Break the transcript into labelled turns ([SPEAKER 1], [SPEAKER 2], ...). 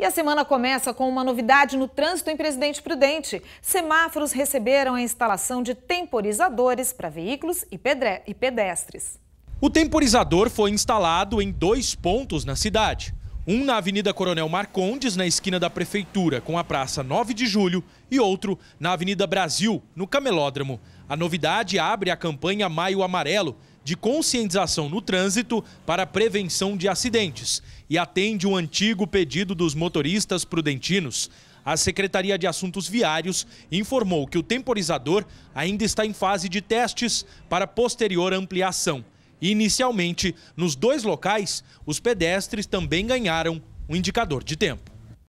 [SPEAKER 1] E a semana começa com uma novidade no trânsito em Presidente Prudente. Semáforos receberam a instalação de temporizadores para veículos e, pedestres. O
[SPEAKER 2] temporizador foi instalado em dois pontos na cidade. Um na Avenida Coronel Marcondes, na esquina da Prefeitura, com a Praça 9 de Julho, e outro na Avenida Brasil, no Camelódromo. A novidade abre a campanha Maio Amarelo, de conscientização no trânsito para prevenção de acidentes e atende o um antigo pedido dos motoristas prudentinos. A Secretaria de Assuntos Viários informou que o temporizador ainda está em fase de testes para posterior ampliação. Inicialmente, nos dois locais, os pedestres também ganharam o um indicador de tempo.